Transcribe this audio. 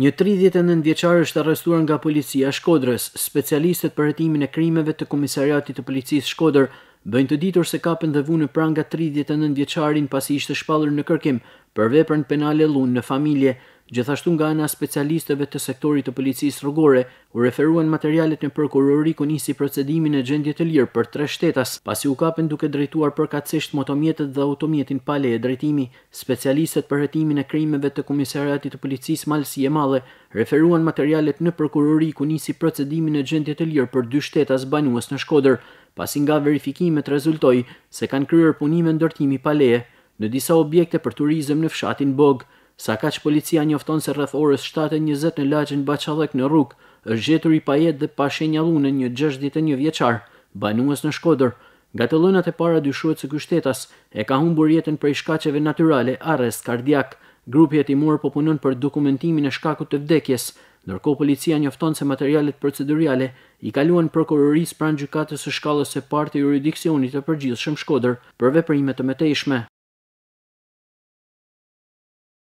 Një 39 vjeçar është arrestuar nga policia Shkodrës, specialistët për hetimin e krimeve të komisariatit të policisë Shkodrë, bëjnë të ditur se kapën dhe vunë pranga 39 vjeqarin pasi ishte shpallur në kërkim për veprën penale lunë në familje, Gjithashtu nga ana e specialistëve të sektorit të policisë rrugore, u referuan materialet në prokurori ku nisi procedimi në gjendje të lirë për tre shtetas, pasi u kapën duke drejtuar përkatësisht motomjetet dhe automjetin pa leje drejtimi. Specialistët për hetimin e krimeve të komisariatit të policisë Malësi e Madhe referuan materialet në prokurori ku nisi procedimi në gjendje të lirë për dy shtetas banues në Shkodër, pasi nga verifikimet rezultoi se kanë kryer punime ndërtimi pa leje në disa objekte për turizëm në fshatin Bog sa ka që policia njofton se rrëth orës 7.20 në lachin baqalek në rrug, është gjetur i pajet dhe pa një një gjësht ditë një vjeqar, banuës në shkodër. Ga të lënat e para dyshuet së kushtetas, e ka humbur jetën për i shkacheve naturale, ares, kardiak, grupi e timur po punon për dokumentimin e shkakut të vdekjes, nërko policia njofton se materialet proceduriale i kaluan prokuroris pranë gjukatës së shkallës e partë e juridikcionit e përgjithshëm shëmë shkodër për veprimet të meteshme.